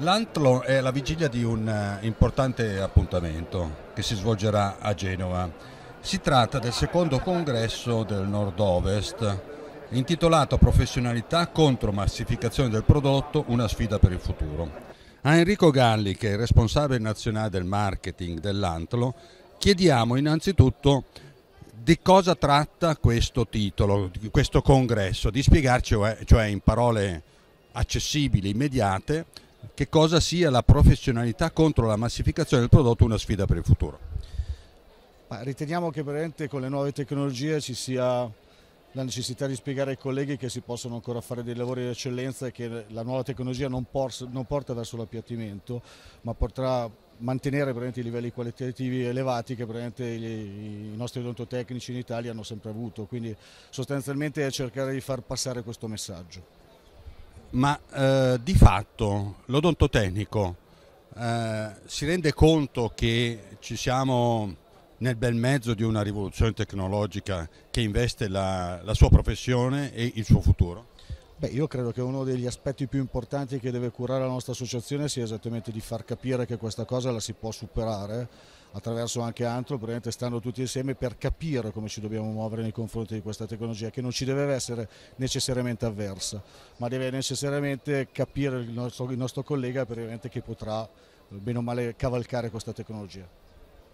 L'Antlon è alla vigilia di un eh, importante appuntamento che si svolgerà a Genova. Si tratta del secondo congresso del Nord-Ovest intitolato Professionalità contro massificazione del prodotto, una sfida per il futuro. A Enrico Galli, che è il responsabile nazionale del marketing dell'Antlo, chiediamo innanzitutto di cosa tratta questo titolo, questo congresso, di spiegarci, cioè, cioè in parole accessibili, immediate, che cosa sia la professionalità contro la massificazione del prodotto una sfida per il futuro. Ma riteniamo che veramente con le nuove tecnologie ci sia la necessità di spiegare ai colleghi che si possono ancora fare dei lavori di eccellenza e che la nuova tecnologia non, non porta verso l'appiattimento, ma potrà mantenere i livelli qualitativi elevati che i nostri odontotecnici in Italia hanno sempre avuto, quindi sostanzialmente è cercare di far passare questo messaggio ma eh, di fatto l'odontotecnico eh, si rende conto che ci siamo nel bel mezzo di una rivoluzione tecnologica che investe la, la sua professione e il suo futuro? Beh, io credo che uno degli aspetti più importanti che deve curare la nostra associazione sia esattamente di far capire che questa cosa la si può superare attraverso anche Antro, probabilmente stanno tutti insieme per capire come ci dobbiamo muovere nei confronti di questa tecnologia che non ci deve essere necessariamente avversa, ma deve necessariamente capire il nostro, il nostro collega che potrà bene o male cavalcare questa tecnologia.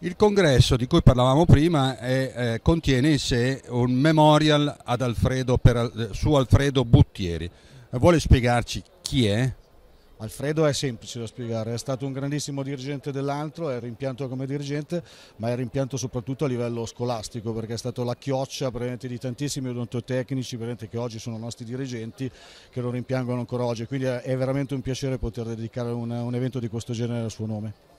Il congresso di cui parlavamo prima è, eh, contiene in sé un memorial Alfredo per, eh, su Alfredo Buttieri. Vuole spiegarci chi è? Alfredo è semplice da spiegare, è stato un grandissimo dirigente dell'antro, è rimpianto come dirigente, ma è rimpianto soprattutto a livello scolastico perché è stato la chioccia di tantissimi odontotecnici che oggi sono nostri dirigenti che lo rimpiangono ancora oggi, quindi è veramente un piacere poter dedicare un, un evento di questo genere al suo nome.